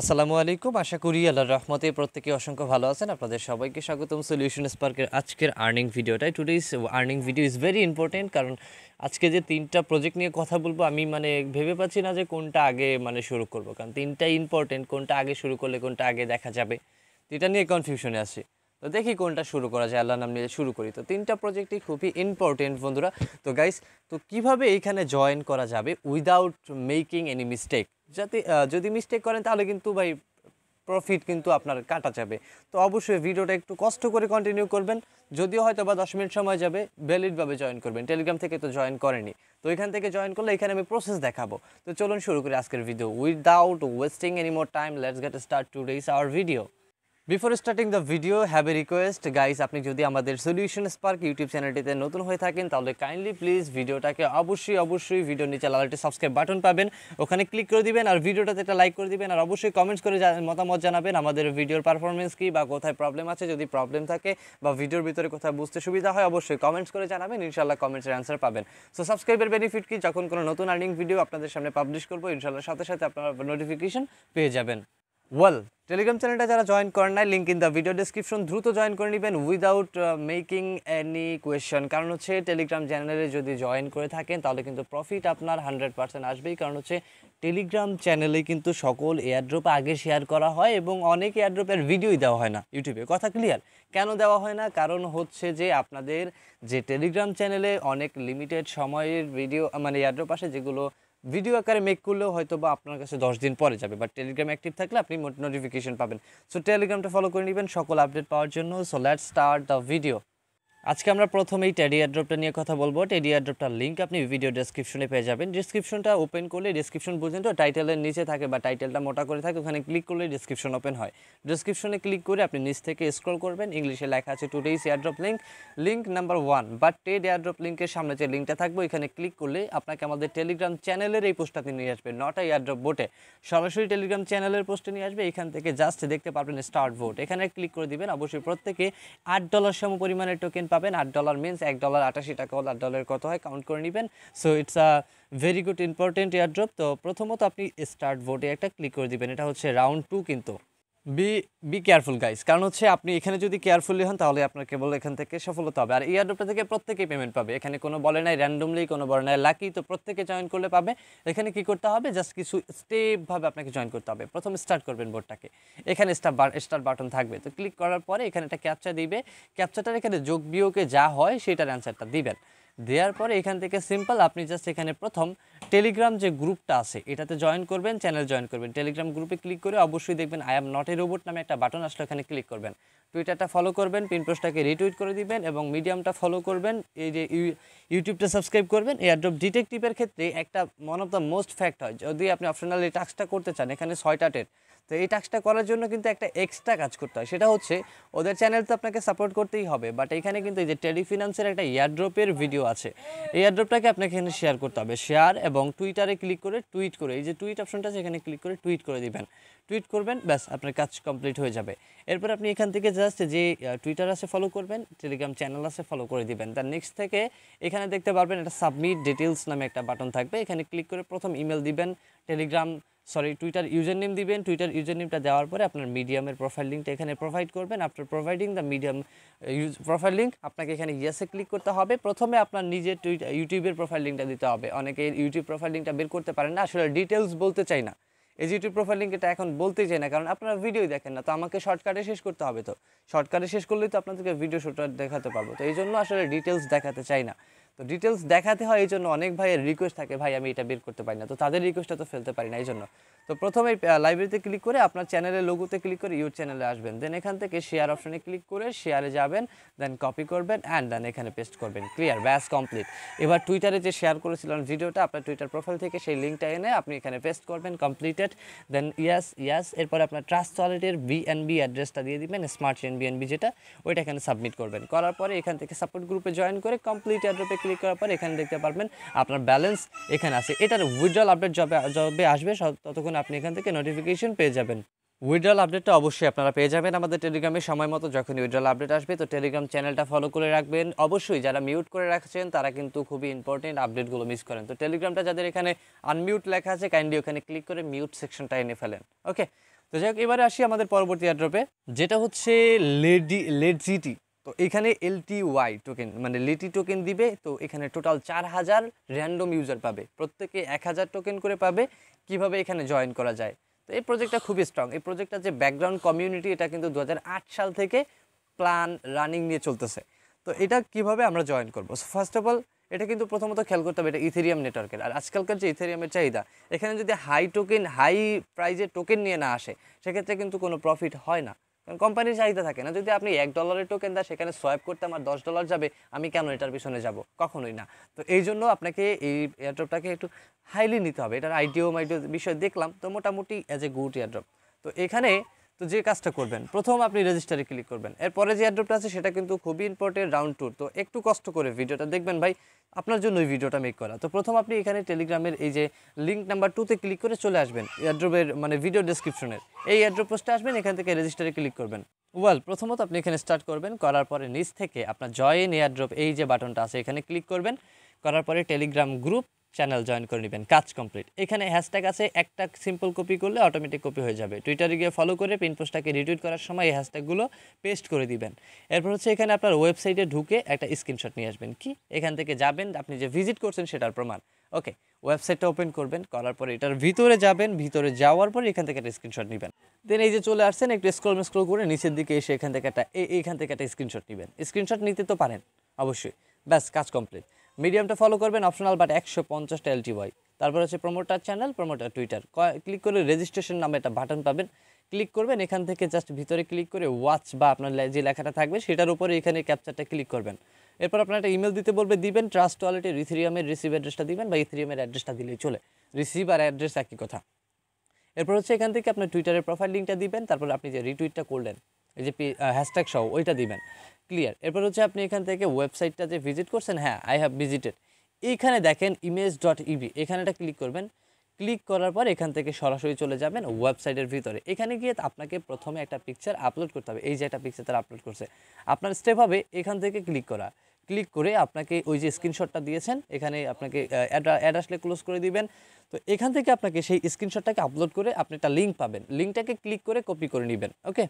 আসসালামু আলাইকুম আশা করি আল্লাহর রহমতে প্রত্যেকে অসংখ্য ভালো আছেন আপনাদের সবাইকে স্বাগতম সলিউশন স্পার্কের আজকের আর্নিং ভিডিওটাই today is earning video is very important কারণ আজকে যে তিনটা প্রজেক্ট নিয়ে কথা বলবো আমি মানে ভেবে পাচ্ছি না যে কোনটা আগে মানে শুরু করব কারণ তিনটাই ইম্পর্টেন্ট কোনটা আগে শুরু করলে কোনটা আগে দেখা যাবে এটা নিয়ে কনফিউশনে আসি তো দেখি কোনটা শুরু করা যায় আল্লাহ নাম নিয়ে শুরু করি তো তিনটা প্রজেক্টই খুবই ইম্পর্টেন্ট বন্ধুরা তো গাইস তো কিভাবে এইখানে জয়েন করা যাবে উইদাউট মেকিং এনি মিস্টেক যাতে যদি মিস্টেক করেন তাহলে কিন্তু ভাই প্রফিট কিন্তু আপনার কাটা যাবে তো অবশ্যই ভিডিওটা একটু কষ্ট করে কন্টিনিউ করবেন যদিও হয়তো বা দশ মিনিট সময় যাবে ভ্যালিডভাবে জয়েন করবেন টেলিগ্রাম থেকে তো জয়েন করেনি তো এখান থেকে জয়েন করলে এখানে আমি প্রসেস দেখাবো তো চলুন শুরু করি আজকের video without wasting any more time let's get start today's our video before starting the video have a request guys আপনি যদি আমাদের সলিউশন স্পার্ক ইউটিউব চ্যানেলটিতে নতুন হয়ে থাকেন তাহলে কাইন্ডলি প্লিজ ভিডিওটাকে অবশ্যই অবশ্যই ভিডিও নিচে লালটি সাবস্ক্রাইব বাটন পাবেন ওখানে ক্লিক করে দিবেন আর ভিডিওটাতে একটা লাইক করে দিবেন আর অবশ্যই কমেন্টস করে মতামত জানাবেন আমাদের ভিডিওর পারফরমেন্স কী বা কোথায় প্রবলেম আছে যদি প্রবলেম থাকে বা ভিডিওর ভিতরে কোথায় বুঝতে সুবিধা হয় অবশ্যই কমেন্টস করে জানাবেন ইনশাল্লাহ কমেন্টসের অ্যান্সার পাবেন সো সাবস্ক্রাইবের বেনিফিট কি যখন কোনো নতুন আর্নিং ভিডিও আপনাদের সামনে পাবলিশ করবো ইনশাল্লাহ সাথে সাথে আপনারা নোটিফিকেশন পেয়ে যাবেন ওয়েল টেলিগ্রাম চ্যানেলটা যারা জয়েন করেন নাই link in the video description দ্রুত জয়েন করে নেবেন উইদাউট মেকিং এনি কোয়েশন কারণ হচ্ছে টেলিগ্রাম চ্যানেলে যদি জয়েন করে থাকেন তাহলে কিন্তু প্রফিট আপনার হান্ড্রেড পার্সেন্ট আসবেই কারণ হচ্ছে টেলিগ্রাম চ্যানেলে কিন্তু সকল এয়ারড্রপ আগে শেয়ার করা হয় এবং অনেক এয়ারড্রপের ভিডিওই দেওয়া হয় না ইউটিউবে কথা ক্লিয়ার কেন দেওয়া হয় না কারণ হচ্ছে যে আপনাদের যে টেলিগ্রাম চ্যানেলে অনেক লিমিটেড সময়ের ভিডিও মানে এয়ারড্রপ আসে যেগুলো ভিডিও আকারে মেক করলেও হয়তো বা আপনার কাছে দশ দিন পরে যাবে বাট টেলিগ্রাম অ্যাক্টিভ থাকলে আপনি নোটিফিকেশন পাবেন সো টেলিগ্রামটা ফলো করে নেবেন সকল আপডেট পাওয়ার জন্য so let start the video আজকে আমরা প্রথমেই টেডি অ্যাড্রপটা নিয়ে কথা বলবো টেডি অ্যাড্রপটার লিঙ্ক আপনি ভিডিও ডেসক্রিপশনে পেয়ে যাবেন ডিসক্রিপশনটা ওপেন করলে ডিসক্রিপশন পর্যন্ত টাইটেলের নিচে থাকে বা টাইটেলটা মোটা করে থাকে ওখানে ক্লিক করলে ডিসক্রিপশন ওপেন হয় ডিসক্রিপশনে ক্লিক করে আপনি নিচ থেকে স্ক্রল করবেন ইংলিশে লেখা আছে today's airdrop link link number one বা টেড এয়ারড্রপ লিঙ্কের সামনে যে লিঙ্কটা থাকবে এখানে ক্লিক করলে আপনাকে আমাদের টেলিগ্রাম চ্যানেলের এই পোস্টটাতে নিয়ে আসবে নটা এয়ারড্রপ বোটে সরাসরি টেলিগ্রাম চ্যানেলের পোস্টে নিয়ে আসবে এখান থেকে জাস্ট দেখতে পারবেন স্টার্ট বোট এখানে ক্লিক করে দিবেন অবশ্যই প্রত্যেকে আট ডলার সম পরিমাণের টোকেন পাবেন আট ডলার মিনস এক ডলার আটাশি টাকা হল আট ডলার কত হয় কাউন্ট করে নেবেন so it's a very good important drop তো প্রথমত আপনি স্টার্ট ভোটে একটা ক্লিক করে দিবেন এটা হচ্ছে রাউন্ড টু কিন্তু বি বি কেয়ারফুল গাইস কারণ হচ্ছে আপনি এখানে যদি কেয়ারফুলি হন তাহলে আপনার কেবল এখান থেকে সফলতা হবে আর ইয়ারডোপটা থেকে প্রত্যেকেই পেমেন্ট পাবে এখানে কোনো বলে নাই র্যান্ডমলি কোনো বলে নাই লাকি তো প্রত্যেকে জয়েন করলে পাবে এখানে কি করতে হবে জাস্ট কিছু স্টেপভাবে আপনাকে জয়েন করতে হবে প্রথম স্টার্ট করবেন বোর্ডটাকে এখানে স্টার স্টার্ট বাটন থাকবে তো ক্লিক করার পরে এখানে একটা ক্যাপচা দিবে ক্যাপচাটার এখানে যোগ বিয়োগে যা হয় সেটার অ্যান্সারটা দিবেন দেওয়ার পরে এখান থেকে সিম্পল আপনি জাস্ট এখানে প্রথম টেলিগ্রাম যে গ্রুপটা আছে এটাতে জয়েন করবেন চ্যানেল জয়েন করবেন টেলিগ্রাম গ্রুপে ক্লিক করে অবশ্যই দেখবেন I am not a robot নামে একটা বাটন আসলে ওখানে ক্লিক করবেন টুইটারটা ফলো করবেন পিনপোস্টটাকে রিটুইট করে দিবেন এবং মিডিয়ামটা ফলো করবেন এই যে ইউটিউবটা সাবস্ক্রাইব করবেন এয়ারড্রপ ডিটেকটিভের ক্ষেত্রে একটা one of the most fact হয় যদি আপনি অপশনালি টাস্কটা করতে চান এখানে ছয়টা টেট তো এই টাস্কটা করার জন্য কিন্তু একটা এক্সট্রা কাজ করতে হয় সেটা হচ্ছে ওদের চ্যানেল তো আপনাকে সাপোর্ট করতেই হবে বাট এখানে কিন্তু এই যে টেলিফিনান্সের একটা এয়ারড্রপের ভিডিও আছে এই এয়ারড্রপটাকে আপনাকে এখানে শেয়ার করতে হবে শেয়ার এবং টুইটারে ক্লিক করে টুইট করে এই যে টুইট অপশনটা আছে এখানে ক্লিক করে টুইট করে দিবেন টুইট করবেন ব্যাস আপনার কাজ কমপ্লিট হয়ে যাবে এরপর আপনি এখান থেকে জাস্ট যে টুইটার আছে ফলো করবেন টেলিগ্রাম চ্যানেল আছে ফলো করে দিবেন তার নেক্সট থেকে এখানে দেখতে পারবেন একটা সাবমিট ডিটেলস নামে একটা বাটন থাকবে এখানে ক্লিক করে প্রথম ইমেল দিবেন Telegram sorry Twitter user name দিবেন টুইটার ইউজার নেমটা দেওয়ার পরে আপনার মিডিয়ামের প্রোফাইল লিঙ্কটা এখানে প্রোভাইড করবেন after providing the medium use profile link আপনাকে এখানে ইয়েসে ক্লিক করতে হবে প্রথমে আপনার নিজের টুইটার ইউটিউবের প্রোফাইল লিঙ্কটা দিতে হবে অনেকে ইউটিউব প্রোফাইল লিঙ্কটা বের করতে পারেন না আসলে ডিটেলস বলতে চাই না এই যে ইউটিউব প্রোফাইল লিঙ্কটা এখন বলতেই চাই না কারণ আপনারা ভিডিও দেখেন না তো আমাকে শর্টকাটে শেষ করতে হবে তো শর্টকাটে শেষ করলেই তো আপনাদেরকে ভিডিও শুটার দেখাতে পারবো তো এই জন্য আসলে ডিটেলস দেখাতে চাই না তো ডিটেলস দেখাতে হয় এই জন্য অনেক ভাইয়ের রিকোয়েস্ট থাকে ভাই আমি এটা বের করতে পারি না তো তাদের রিকোয়েস্টটা তো ফেলতে পারি না এই জন্য তো প্রথমে লাইব্রেরিতে ক্লিক করে আপনার চ্যানেলের লোগোতে ক্লিক করে ইউর চ্যানেলে আসবেন দেন এখান থেকে শেয়ার অপশনে ক্লিক করে শেয়ারে যাবেন দেন কপি করবেন অ্যান্ড দেন এখানে পেস্ট করবেন ক্লিয়ার ব্যাস কমপ্লিট এবার টুইটারে যে শেয়ার করেছিলাম ভিডিওটা আপনার টুইটার প্রোফাইল থেকে সেই লিঙ্কটা এনে আপনি এখানে পেস্ট করবেন কমপ্লিটেড দেন ইয়াস ইয়াস এরপর আপনার ট্রাস্ট ওয়ালেটের বিএনবি অ্যাড্রেসটা দিয়ে দিবেন স্মার্ট এন বিএনবি যেটা ওইটা এখানে সাবমিট করবেন করার পরে এখান থেকে সাপোর্ট গ্রুপে জয়েন করে কমপ্লিট অ্যাড্রপে ক্লিক করার পর এখানে দেখতে পারবেন আপনার ব্যালেন্স এখানে আছে এটার উইড্রল আপডেট যবে যবে আসবে ততক্ষণ আপনি এখান থেকে নোটিফিকেশন পেয়ে যাবেন উইড্রল আপডেটটা অবশ্যই আপনারা পেয়ে যাবেন আমাদের টেলিগ্রামে সময় মতো যখন উইড্রল আপডেট আসবে তো টেলিগ্রাম চ্যানেলটা ফলো করে রাখবেন অবশ্যই যারা মিউট করে রাখছেন তারা কিন্তু খুবই ইম্পর্টেন্ট আপডেটগুলো মিস করেন তো টেলিগ্রামটা যাদের এখানে আনমিউট লেখা আছে কাইন্ডলি ওখানে ক্লিক করে মিউট সেকশনটা এনে ফেলেন ওকে তো যাই হোক এবারে আসি আমাদের পরবর্তী অ্যাড্রপে যেটা হচ্ছে লেডি লেডজিটি তো এখানে এলটিওয়াই টোকেন মানে লিটি টোকেন দিবে তো এখানে টোটাল চার হাজার র্যান্ডম ইউজার পাবে প্রত্যেকে এক হাজার টোকেন করে পাবে কিভাবে এখানে জয়েন করা যায় তো এই প্রজেক্টটা খুবই স্ট্রং এই প্রজেক্টটা যে ব্যাকগ্রাউন্ড কমিউনিটি এটা কিন্তু দু সাল থেকে প্ল্যান রানিং নিয়ে চলতেছে তো এটা কিভাবে আমরা জয়েন করবো ফার্স্ট অফ অল এটা কিন্তু প্রথমত খেয়াল করতে হবে এটা ইথেরিয়াম নেটওয়ার্কের আর আজকালকার যে ইথেরিয়ামের চাহিদা এখানে যদি হাই টোকেন হাই প্রাইজের টোকেন নিয়ে না আসে সেক্ষেত্রে কিন্তু কোনো প্রফিট হয় না কোম্পানির চাহিদা থাকে না যদি আপনি এক ডলারের টোকেন দেন সেখানে সোয়াইপ করতে আমার দশ ডলার যাবে আমি কেন এটার পিছনে যাব কখনোই না তো এই জন্য আপনাকে এই এয়ারড্রপটাকে একটু হাইলি নিতে হবে এটার আইডিও মাইডিও বিষয় দেখলাম তো মোটামুটি অ্যাজ এ গুড এয়ারড্রপ তো এখানে তো যে কাজটা করবেন প্রথম আপনি রেজিস্টারে ক্লিক করবেন এরপরে যে অ্যাড্রপটা আছে সেটা কিন্তু খুবই ইম্পর্টেন্ট রাউন্ড ট্যুর তো একটু কষ্ট করে ভিডিওটা দেখবেন ভাই আপনার জন্য ওই ভিডিওটা মেক করা তো প্রথম আপনি এখানে টেলিগ্রামের এই যে লিঙ্ক নাম্বার টুতে ক্লিক করে চলে আসবেন অ্যাড্রপের মানে ভিডিও ডিসক্রিপশনের এই অ্যাড্রপ পোস্টটা আসবেন এখান থেকে রেজিস্টারে ক্লিক করবেন ওয়েল প্রথমত আপনি এখানে স্টার্ট করবেন করার পরে নিচ থেকে আপনার জয়েন এয়ারড্রপ এই যে বাটনটা আছে এখানে ক্লিক করবেন করার পরে টেলিগ্রাম গ্রুপ চ্যানেল জয়েন করে নেবেন কাজ কমপ্লিট এখানে হ্যাশট্যাগ আছে একটা সিম্পল কপি করলে অটোমেটিক কপি হয়ে যাবে টুইটারে গিয়ে ফলো করে পিন পোস্টটাকে রিটুইট করার সময় এই হ্যাশট্যাগুলো পেস্ট করে দিবেন এরপর হচ্ছে এখানে আপনার ওয়েবসাইটে ঢুকে একটা স্ক্রিনশট নিয়ে আসবেন কি এখান থেকে যাবেন আপনি যে ভিজিট করছেন সেটার প্রমাণ ওকে ওয়েবসাইটটা ওপেন করবেন করার পরে এটার ভিতরে যাবেন ভিতরে যাওয়ার পর এখান থেকে একটা স্ক্রিনশট নেবেন দেন এই যে চলে আসছেন একটু স্ক্রল স্ক্রল করে নিচের দিকে এসে এখান থেকে একটা এইখান থেকে একটা স্ক্রিনশট নেবেন স্ক্রিনশট নিতে তো পারেন অবশ্যই ব্যাস কাজ কমপ্লিট মিডিয়ামটা ফলো করবেন অপশনাল বাট একশো পঞ্চাশটা এলটি ওয়াই তারপর হচ্ছে promoter channel promoter Twitter click করে রেজিস্ট্রেশন নামে একটা বাটন পাবেন ক্লিক করবেন এখান থেকে জাস্ট ভিতরে ক্লিক করে ওয়াচ বা আপনার যে লেখাটা থাকবে সেটার উপরে এখানে ক্যাপচারটা ক্লিক করবেন এরপর আপনার একটা ইমেল দিতে বলবে দিবেন ট্রাস্ট ওয়ালেটে রিথিরিয়ামের রিসিভ অ্যাড্রেসটা দিবেন বা ইথিরিয়ামের অ্যাড্রেসটা দিলেই চলে রিসিভ আর অ্যাড্রেস একই কথা এরপর হচ্ছে এখান থেকে আপনার টুইটারের প্রোফাইল লিঙ্কটা দিবেন তারপর আপনি যে রিটুইটটা করলেন এই যে হ্যাশট্যাগ সহ ওইটা দিবেন ক্লিয়ার এরপর হচ্ছে আপনি এখান থেকে ওয়েবসাইটটা যে ভিজিট করছেন হ্যাঁ আই হ্যাভ ভিজিটেড এইখানে দেখেন ইমেজ ডট ইভি এখানে এটা ক্লিক করবেন ক্লিক করার পর এখান থেকে সরাসরি চলে যাবেন ওয়েবসাইটের ভিতরে এখানে গিয়ে আপনাকে প্রথমে একটা পিকচার আপলোড করতে হবে এই যে একটা পিকচার তারা আপলোড করছে আপনার স্টেপ হবে এখান থেকে ক্লিক করা ক্লিক করে আপনাকে ওই যে স্ক্রিনশটটা দিয়েছেন এখানে আপনাকে অ্যাড আসলে ক্লোজ করে দিবেন তো এখান থেকে আপনাকে সেই স্ক্রিনশটটাকে আপলোড করে আপনি একটা লিঙ্ক পাবেন লিঙ্কটাকে ক্লিক করে কপি করে নেবেন ওকে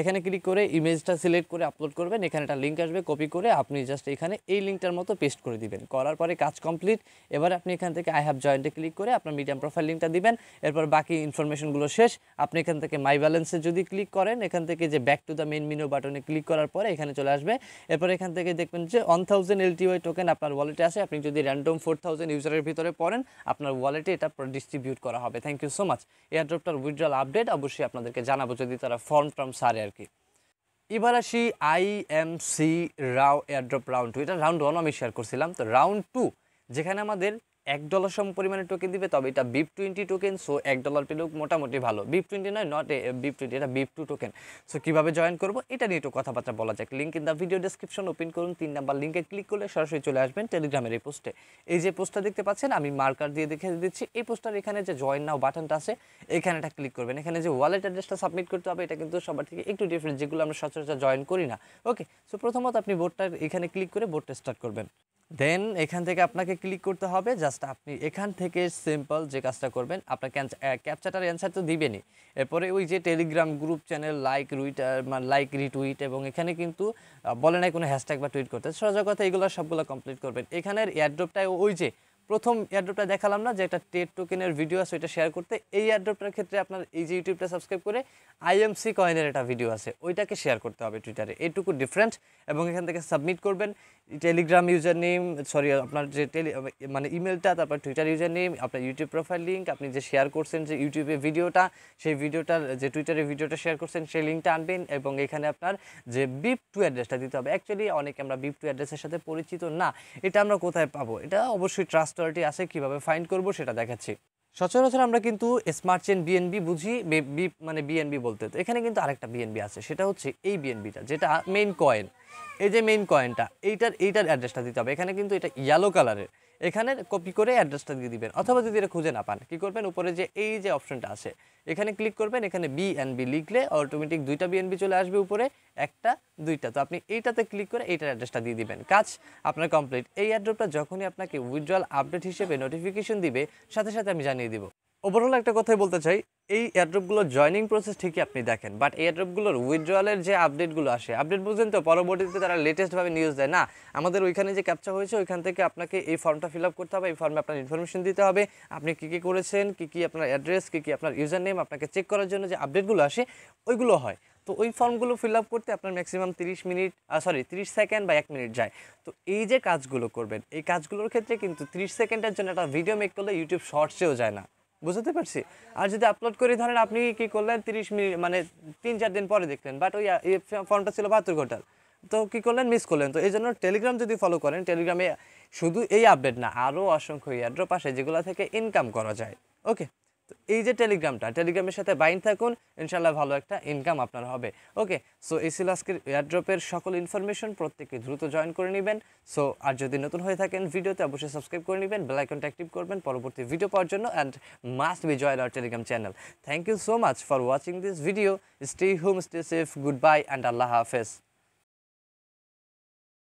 এখানে ক্লিক করে ইমেজটা সিলেক্ট করে আপলোড করবেন এখানে একটা লিঙ্ক আসবে কপি করে আপনি জাস্ট এখানে এই লিঙ্কটার মতো পেস্ট করে দিবেন করার পরে কাজ কমপ্লিট এবার আপনি এখান থেকে আই হ্যাভ জয়েন্টে ক্লিক করে আপনার মিডিয়াম প্রোফাইল লিঙ্কটা দিবেন এরপর বাকি ইনফরমেশনগুলো শেষ আপনি এখান থেকে মাই ব্যালেন্সে যদি ক্লিক করেন এখান থেকে যে back to the main menu বাটনে ক্লিক করার পরে এখানে চলে আসবে এরপর এখান থেকে দেখবেন যে ওয়ান থাউজেন্ড এলটিওয়াই টোকেন আপনার ওয়ালেটে আসে আপনি যদি র্যান্ডম ফোর থাউজেন্ড ইউজারের ভিতরে পড়েন আপনার ওয়ালেটে এটা ডিস্ট্রিবিউট করা হবে থ্যাংক ইউ সো মাচ ড্রপটার উইথড্রল আপডেট অবশ্যই আপনাদেরকে জানাবো যদি তারা ফর্ম ফ্রম সারে পারে আর কি এবার আসি I M C Rao airdrop round two এটা রাউন্ড ওয়ান আমি শেয়ার করছিলাম তো রাউন্ড টু যেখানে আমাদের এক ডলার সম পরিমাণে টোকেন দিবে তবে এটা বিপ টোয়েন্টি টোকেন সো এক ডলার পেলেও মোটামুটি ভালো বিপ টোয়েন্টি নয় নট বিপ টোয়েন্টি এটা বিপ টু টোকেন সো কীভাবে জয়েন করবো এটা নিয়ে একটু কথাবার্তা বলা যাক link in the video description open করুন তিন নাম্বার লিঙ্কে ক্লিক করলে সরাসরি চলে আসবেন টেলিগ্রামের এই পোস্টে এই যে পোস্টটা দেখতে পাচ্ছেন আমি মার্কার দিয়ে দেখে দিচ্ছি এই পোস্টার এখানে যে জয়েন নাও বাটনটা আছে এখানে এটা ক্লিক করবেন এখানে যে ওয়ালেট অ্যাড্রেসটা সাবমিট করতে হবে এটা কিন্তু সবার থেকে একটু ডিফারেন্ট যেগুলো আমরা সচরাচর জয়েন করি না ওকে সো প্রথমত আপনি বোর্ডটা এখানে ক্লিক করে বোর্ডটা স্টার্ট করবেন দেন এখান থেকে আপনাকে ক্লিক করতে হবে জাস্ট আপনি এখান থেকে সিম্পল যে কাজটা করবেন আপনার ক্যাপচাটার অ্যান্সার তো দিবেনই এরপরে ওই যে Telegram group channel like retweet like retweet এবং এখানে কিন্তু বলে নাই কোনো হ্যাশট্যাগ বা টুইট করতে সোজা কথা এগুলো সবগুলো কমপ্লিট করবেন এখানের এয়ারড্রপটায় ওই যে প্রথম এয়ারড্রপটা দেখালাম না যে একটা টেট টোকেনের ভিডিও আছে ওইটা শেয়ার করতে এই এয়ারড্রপটার ক্ষেত্রে আপনার এই যে ইউটিউবটা সাবস্ক্রাইব করে আইএমসি কয়েনের একটা ভিডিও আছে ওইটাকে শেয়ার করতে হবে টুইটারে এইটুকু ডিফারেন্ট এবং এখান থেকে সাবমিট করবেন টেলিগ্রাম ইউজার নেম সরি আপনার যে টেলি মানে ইমেলটা তারপর টুইটার ইউজার নেম আপনার ইউটিউব প্রোফাইল লিঙ্ক আপনি যে শেয়ার করছেন যে ইউটিউবে ভিডিওটা সেই ভিডিওটার যে টুইটারে ভিডিওটা শেয়ার করছেন সেই লিঙ্কটা আনবেন এবং এখানে আপনার যে বিপ টু অ্যাড্রেসটা দিতে হবে অ্যাকচুয়ালি অনেকে আমরা বিপ টু অ্যাড্রেসের সাথে পরিচিত না এটা আমরা কোথায় পাবো এটা অবশ্যই ট্রাস্ট অস্ট্রালিটি আছে কিভাবে ফাইন্ড করব সেটা দেখাচ্ছি সচরাচর আমরা কিন্তু স্মার্ট চেন বিএনবি বুঝি মানে বিএনবি বলতে তো এখানে কিন্তু আরেকটা বিএনবি আছে সেটা হচ্ছে এই বিএনবিটা যেটা মেইন কয়েন এই যে মেইন কয়েনটা এইটার এইটার অ্যাড্রেসটা দিতে হবে এখানে কিন্তু এটা ইয়েলো কালারের এখানে কপি করে অ্যাড্রেসটা দিয়ে দিবেন অথবা যদি এটা খুঁজে না পান কী করবেন উপরে যে এই যে অপশনটা আছে এখানে ক্লিক করবেন এখানে বিএনবি লিখলে অটোমেটিক দুইটা বিএনবি চলে আসবে উপরে একটা দুইটা তো আপনি এইটাতে ক্লিক করে এইটার অ্যাড্রেসটা দিয়ে দিবেন কাজ আপনার কমপ্লিট এই অ্যাড্রপটা যখনই আপনাকে উইথড্রল আপডেট হিসেবে নোটিফিকেশন দিবে সাথে সাথে আমি জানিয়ে দিব ওভারঅল একটা কথাই বলতে চাই এই এয়ারড্রপগুলোর জয়নিং প্রসেস ঠিকই আপনি দেখেন বাট এয়ারড্রপগুলোর উইথড্রয়ালের যে আপডেটগুলো আসে আপডেট বলছেন তো পরবর্তীতে তারা লেটেস্টভাবে নিউজ দেয় না আমাদের ওইখানে যে ক্যাপচা হয়েছে ওইখান থেকে আপনাকে এই ফর্মটা ফিল আপ করতে হবে এই ফর্মে আপনার ইনফরমেশন দিতে হবে আপনি কী কী করেছেন কী কী আপনার অ্যাড্রেস কী কী আপনার ইউজার নেম আপনাকে চেক করার জন্য যে আপডেটগুলো আসে ওইগুলো হয় তো ওই ফর্মগুলো ফিল আপ করতে আপনার ম্যাক্সিমাম তিরিশ মিনিট সরি তিরিশ সেকেন্ড বা এক মিনিট যায় তো এই যে কাজগুলো করবেন এই কাজগুলোর ক্ষেত্রে কিন্তু তিরিশ সেকেন্ডের জন্য একটা ভিডিও মেক করলে ইউটিউব শর্টসেও যায় না বুঝতে পারছি আর যদি আপলোড করি ধরেন আপনি কি করলেন তিরিশ মিনিট মানে তিন চার দিন পরে দেখলেন বাট ওই ফর্মটা ছিল বাহাত্তর ঘন্টার তো কি করলেন মিস করলেন তো এই জন্য টেলিগ্রাম যদি ফলো করেন টেলিগ্রামে শুধু এই আপডেট না আরও অসংখ্য এয়ারড্রপ আসে যেগুলো থেকে ইনকাম করা যায় ওকে তো এই যে টেলিগ্রামটা টেলিগ্রামের সাথে বাইন থাকুন ইনশাল্লাহ ভালো একটা ইনকাম আপনার হবে ওকে সো এই ছিল আজকের এয়ারড্রপের সকল ইনফরমেশন প্রত্যেকে দ্রুত জয়েন করে নেবেন সো আর যদি নতুন হয়ে থাকেন ভিডিওতে অবশ্যই সাবস্ক্রাইব করে নেবেন বেলাইকনটা অ্যাক্টিভ করবেন পরবর্তী ভিডিও পাওয়ার জন্য and must be join our Telegram channel thank you so much for watching this video stay home stay safe good bye and আল্লাহ হাফেজ